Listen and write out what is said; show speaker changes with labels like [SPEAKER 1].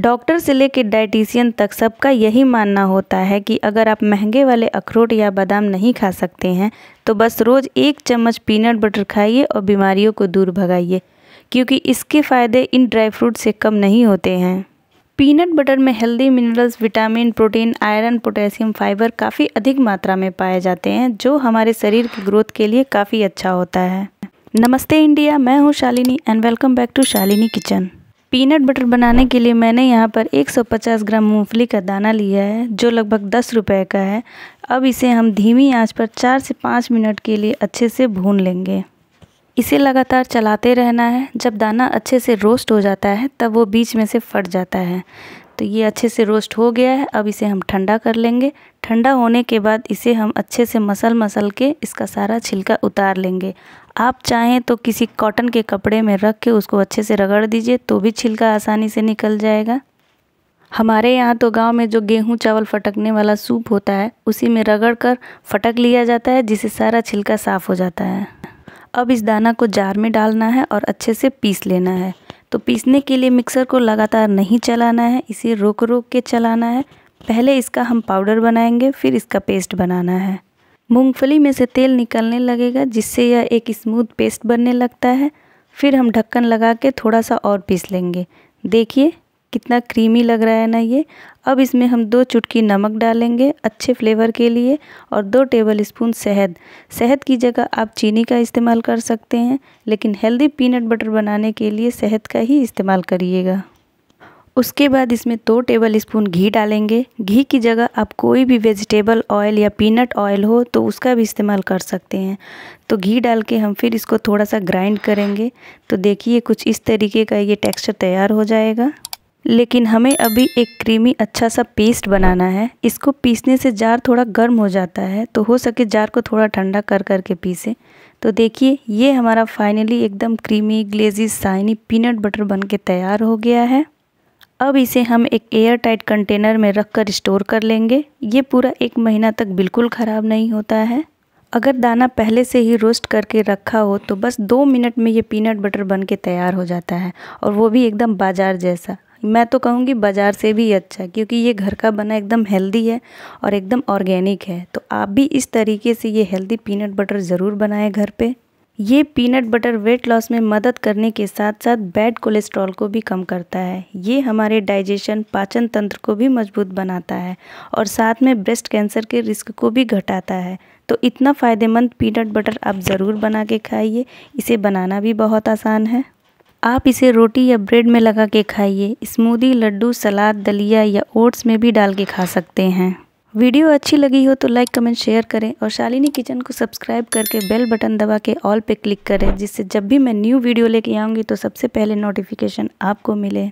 [SPEAKER 1] doctor से लेकर dietitian तक सबका यही मानना होता है कि अगर आप महंगे वाले अखरोट या बादाम नहीं खा सकते हैं तो बस रोज़ एक चम्मच पीनट बटर खाइए और बीमारियों को दूर भगाइए क्योंकि इसके फ़ायदे इन ड्राई फ्रूट से कम नहीं होते हैं पीनट बटर में healthy minerals vitamin protein iron potassium fibre काफ़ी अधिक मात्रा में पाए जाते हैं जो हमारे शरीर की ग्रोथ के लिए काफ़ी अच्छा होता है नमस्ते इंडिया मैं हूँ Shalini and welcome back to Shalini kitchen peanut butter बनाने के लिए मैंने यहाँ पर 150 ग्राम मूंगफली का दाना लिया है जो लगभग दस रुपए का है अब इसे हम धीमी आंच पर चार से पाँच मिनट के लिए अच्छे से भून लेंगे इसे लगातार चलाते रहना है जब दाना अच्छे से रोस्ट हो जाता है तब वो बीच में से फट जाता है तो ये अच्छे से रोस्ट हो गया है अब इसे हम ठंडा कर लेंगे ठंडा होने के बाद इसे हम अच्छे से मसल मसल के इसका सारा छिलका उतार लेंगे आप चाहें तो किसी कॉटन के कपड़े में रख के उसको अच्छे से रगड़ दीजिए तो भी छिलका आसानी से निकल जाएगा हमारे यहाँ तो गांव में जो गेहूं चावल फटकने वाला सूप होता है उसी में रगड़ कर फटक लिया जाता है जिससे सारा छिलका साफ़ हो जाता है अब इस दाना को जार में डालना है और अच्छे से पीस लेना है तो पीसने के लिए मिक्सर को लगातार नहीं चलाना है इसे रोक रोक के चलाना है पहले इसका हम पाउडर बनाएंगे फिर इसका पेस्ट बनाना है मूंगफली में से तेल निकलने लगेगा जिससे यह एक स्मूथ पेस्ट बनने लगता है फिर हम ढक्कन लगा के थोड़ा सा और पीस लेंगे देखिए कितना क्रीमी लग रहा है ना ये अब इसमें हम दो चुटकी नमक डालेंगे अच्छे फ्लेवर के लिए और दो टेबल स्पून शहद शहद की जगह आप चीनी का इस्तेमाल कर सकते हैं लेकिन हेल्दी पीनट बटर बनाने के लिए शहद का ही इस्तेमाल करिएगा उसके बाद इसमें दो टेबल स्पून घी डालेंगे घी की जगह आप कोई भी वेजिटेबल ऑयल या पीनट ऑयल हो तो उसका भी इस्तेमाल कर सकते हैं तो घी डाल के हम फिर इसको थोड़ा सा ग्राइंड करेंगे तो देखिए कुछ इस तरीके का ये टेक्सचर तैयार हो जाएगा लेकिन हमें अभी एक क्रीमी अच्छा सा पेस्ट बनाना है इसको पीसने से जार थोड़ा गर्म हो जाता है तो हो सके जार को थोड़ा ठंडा कर कर के पीसें तो देखिए ये हमारा फाइनली एकदम creamy glazy shiny peanut butter बन के तैयार हो गया है अब इसे हम एक एयर टाइट कंटेनर में रख कर स्टोर कर लेंगे ये पूरा एक महीना तक बिल्कुल ख़राब नहीं होता है अगर दाना पहले से ही रोस्ट करके रखा हो तो बस दो मिनट में ये पीनट बटर बन के तैयार हो जाता है और वो भी एकदम बाज़ार जैसा मैं तो कहूँगी बाज़ार से भी अच्छा क्योंकि ये घर का बना एकदम हेल्दी है और एकदम ऑर्गेनिक है तो आप भी इस तरीके से ये हेल्दी पीनट बटर ज़रूर बनाएं घर पर ये पीनट बटर वेट लॉस में मदद करने के साथ साथ बैड कोलेस्ट्रॉल को भी कम करता है ये हमारे डाइजेशन पाचन तंत्र को भी मजबूत बनाता है और साथ में ब्रेस्ट कैंसर के रिस्क को भी घटाता है तो इतना फ़ायदेमंद पीनट बटर आप ज़रूर बना के खाइए इसे बनाना भी बहुत आसान है आप इसे रोटी या ब्रेड में लगा के खाइए स्मूदी लड्डू सलाद दलिया या ओट्स में भी डाल के खा सकते हैं वीडियो अच्छी लगी हो तो लाइक कमेंट शेयर करें और शालिनी किचन को सब्सक्राइब करके बेल बटन दबा के ऑल पे क्लिक करें जिससे जब भी मैं न्यू वीडियो लेके आऊँगी तो सबसे पहले नोटिफिकेशन आपको मिले